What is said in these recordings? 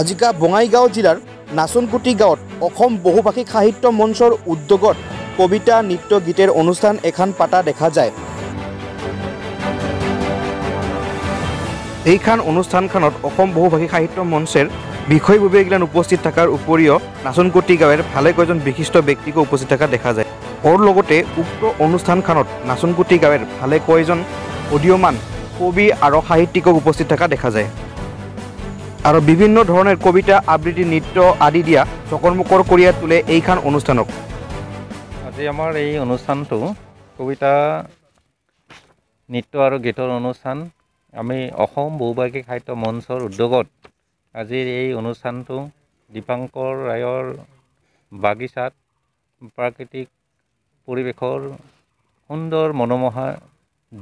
আজিকা বঙাইগাঁও জিলাৰ নাচনকুটি গাঁৱত অসম বহুভাষিক সাহিত্য মঞ্চৰ উদ্যোগত কবিতা নৃত্য গীতৰ অনুষ্ঠান এখন পাতা দেখা যায় এইখন অনুষ্ঠানখনত অসম বহুভাষিক সাহিত্য মঞ্চৰ বিষয় বিবেগিলান উপস্থিত থকাৰ উপৰও নাচনকুটি গাঁৱৰ ভালে কজন বিশিষ্ট ব্যক্তিকে উপস্থিত থকা দেখা যায় ওৰ লগতে উক্ত অনুষ্ঠানখনত নাচনকুটি গাঁৱেৰ ভালে কয়জন উদীয়মান কবি আৰু সাহিত্যিকক উপস্থিত থকা দেখা যায় আৰু বিভিন্ন ধৰণৰ কবিতা আবৃত্তি নৃত্য আদি দিয়া চকনমুখৰ কৰিয়া তোলে এইখন অনুষ্ঠানক আজি আমাৰ এই অনুষ্ঠানটো কবিতা নৃত্য আৰু গীতৰ অনুষ্ঠান আমি অসম বহুভাষিক সাহিত্য মঞ্চৰ উদ্যোগত আজিৰ এই অনুষ্ঠানটো দীপাংকৰ ৰায়ৰ বাগিচাত প্ৰাকৃতিক পৰিৱেশৰ সুন্দৰ মনোমোহা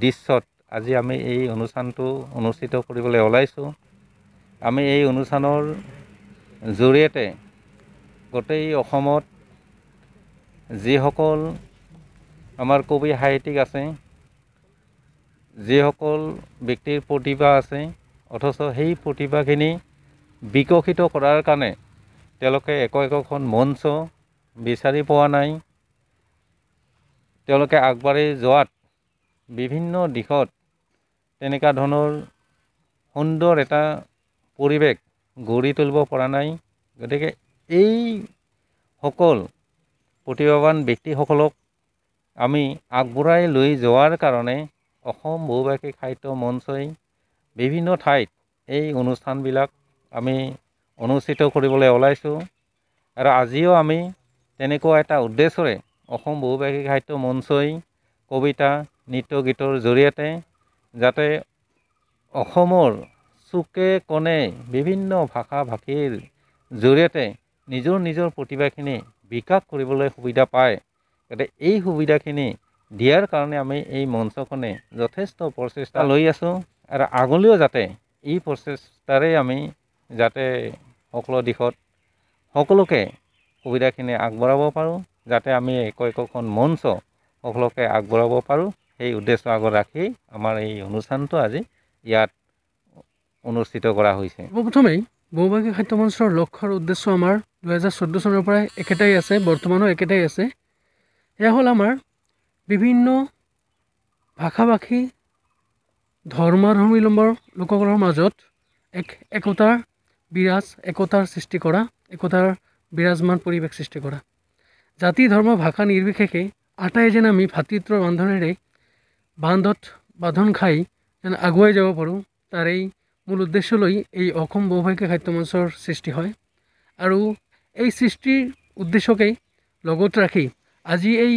দৃশ্যত আজি আমি এই অনুষ্ঠানটো অনুষ্ঠিত কৰিবলৈ ওলাইছোঁ আমি এই অনুষ্ঠানৰ জৰিয়তে গোটেই অসমত যিসকল আমাৰ কবি সাহিত্যিক আছে যিসকল ব্যক্তিৰ প্ৰতিভা আছে অথচ সেই প্ৰতিভাখিনি বিকশিত কৰাৰ কাৰণে তেওঁলোকে একো একোখন মঞ্চ বিচাৰি পোৱা নাই তেওঁলোকে আগবাঢ়ি যোৱাত বিভিন্ন দিশত তেনেকুৱা ধৰণৰ সুন্দৰ এটা পৰিৱেশ গঢ়ি তুলিব পৰা নাই গতিকে এইসকল প্ৰতিভাৱান ব্যক্তিসকলক আমি আগবঢ়াই লৈ যোৱাৰ কাৰণে অসম বহুভাষিক সাহিত্য মঞ্চই বিভিন্ন ঠাইত এই অনুষ্ঠানবিলাক আমি অনুষ্ঠিত কৰিবলৈ ওলাইছোঁ আৰু আজিও আমি তেনেকুৱা এটা উদ্দেশ্যৰে অসম বহুভাষিক সাহিত্য মঞ্চই কবিতা নৃত্য গীতৰ জৰিয়তে যাতে অসমৰ চুকে কোণে বিভিন্ন ভাষা ভাষীৰ জৰিয়তে নিজৰ নিজৰ প্ৰতিভাখিনি বিকাশ কৰিবলৈ সুবিধা পায় গতিকে এই সুবিধাখিনি দিয়াৰ কাৰণে আমি এই মঞ্চখনে যথেষ্ট প্ৰচেষ্টা লৈ আছোঁ আৰু আগলৈও যাতে এই প্ৰচেষ্টাৰে আমি যাতে সকলো দিশত সকলোকে সুবিধাখিনি আগবঢ়াব পাৰোঁ যাতে আমি এক একোখন মঞ্চ সকলোকে আগবঢ়াব পাৰোঁ সেই উদ্দেশ্য আগত ৰাখি আমাৰ এই অনুষ্ঠানটো আজি ইয়াত অনুষ্ঠিত কৰা হৈছে সৰ্বপ্ৰথমেই বহুভাষিক খাদ্য মঞ্চৰ লক্ষ্যৰ উদ্দেশ্য আমাৰ দুহেজাৰ চৈধ্য চনৰ পৰাই একেটাই আছে বৰ্তমানো একেটাই আছে সেয়া হ'ল আমাৰ বিভিন্ন ভাষা ভাষী ধৰ্মাৱলম্বৰ লোকসকলৰ মাজত এক একতাৰ বিৰাজ একতাৰ সৃষ্টি কৰা একতাৰ বিৰাজমান পৰিৱেশ সৃষ্টি কৰা জাতি ধৰ্ম ভাষা নিৰ্বিশেষে আটাই যেন আমি ভাতৃত্বৰ বান্ধোনেৰে বান্ধত বান্ধন খাই যেন আগুৱাই যাব পাৰোঁ তাৰেই মূল উদ্দেশ্য লৈ এই অসম বহুভাষিক সাহিত্য মঞ্চৰ সৃষ্টি হয় আৰু এই সৃষ্টিৰ উদ্দেশ্যকেই লগত ৰাখি আজি এই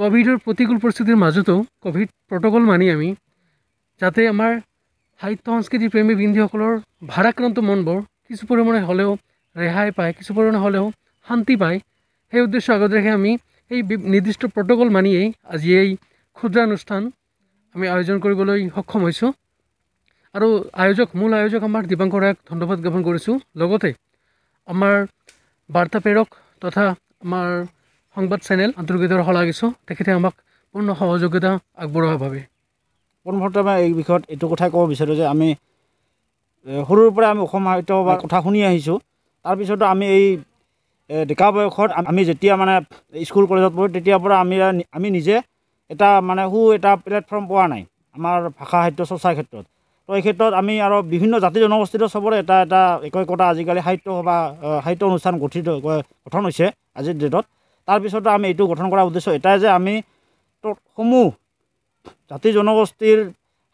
ক'ভিডৰ প্ৰতিকূল পৰিস্থিতিৰ মাজতো ক'ভিড প্ৰট'কল মানি আমি যাতে আমাৰ সাহিত্য সংস্কৃতি প্ৰেমী বিন্ধীসকলৰ ভাৰাক্ৰান্ত মনবোৰ কিছু পৰিমাণে হ'লেও ৰেহাই পায় কিছু পৰিমাণে হ'লেও শান্তি পায় সেই উদ্দেশ্য আগত ৰাখি আমি এই নিৰ্দিষ্ট প্ৰট'কল মানিয়েই আজি এই ক্ষুদ্ৰানুষ্ঠান আমি আয়োজন কৰিবলৈ সক্ষম হৈছোঁ আৰু আয়োজক মূল আয়োজক আমাৰ দীপাংকৰ ৰায়ক ধন্যবাদ জ্ঞাপন কৰিছোঁ লগতে আমাৰ বাৰ্তা প্ৰেৰক তথা আমাৰ সংবাদ চেনেল আন্তৰ্গীতৰ শলাগিছোঁ তেখেতে আমাক পূৰ্ণ সহযোগিতা আগবঢ়োৱা ভাবে পোনপ্ৰথমে আমি এই বিষয়ত এইটো কথাই ক'ব বিচাৰোঁ যে আমি সৰুৰ পৰা আমি অসম সাহিত্য বা কথা শুনি আহিছোঁ তাৰপিছতো আমি এই ডেকা বয়সত আমি যেতিয়া মানে স্কুল কলেজত পঢ়োঁ তেতিয়াৰ পৰা আমি আমি নিজে এটা মানে সু এটা প্লেটফৰ্ম পোৱা নাই আমাৰ ভাষা সাহিত্য চৰ্চাৰ ক্ষেত্ৰত তো এই ক্ষেত্ৰত আমি আৰু বিভিন্ন জাতি জনগোষ্ঠীৰ চবৰে এটা এটা একৈকতা আজিকালি সাহিত্য সভা সাহিত্য অনুষ্ঠান গঠিত গঠন হৈছে আজিৰ ডেটত তাৰপিছতো আমি এইটো গঠন কৰাৰ উদ্দেশ্য এটাই যে আমি সমূহ জাতি জনগোষ্ঠীৰ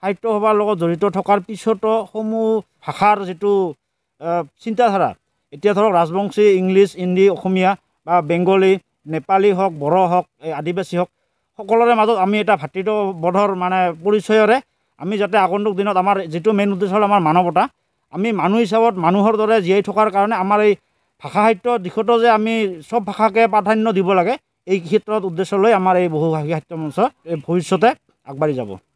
সাহিত্য সভাৰ লগত জড়িত থকাৰ পিছতো সমূহ ভাষাৰ যিটো চিন্তাধাৰা এতিয়া ধৰক ৰাজবংশী ইংলিছ হিন্দী অসমীয়া বা বেংগলী নেপালী হওক বড়ো হওক এই আদিবাসী হওক সকলোৰে মাজত আমি এটা ভাতৃত্ববোধৰ মানে পৰিচয়ৰে আমি যাতে আগন্তুক দিনত আমাৰ যিটো মেইন উদ্দেশ্য হ'ল আমাৰ মানৱতা আমি মানুহ হিচাপত মানুহৰ দৰে জীয়াই থকাৰ কাৰণে আমাৰ এই ভাষা সাহিত্য দিশতো যে আমি চব ভাষাকে প্ৰাধান্য দিব লাগে এই ক্ষেত্ৰত উদ্দেশ্য লৈ আমাৰ এই বহুভাষী সাহিত্য মঞ্চ ভৱিষ্যতে আগবাঢ়ি যাব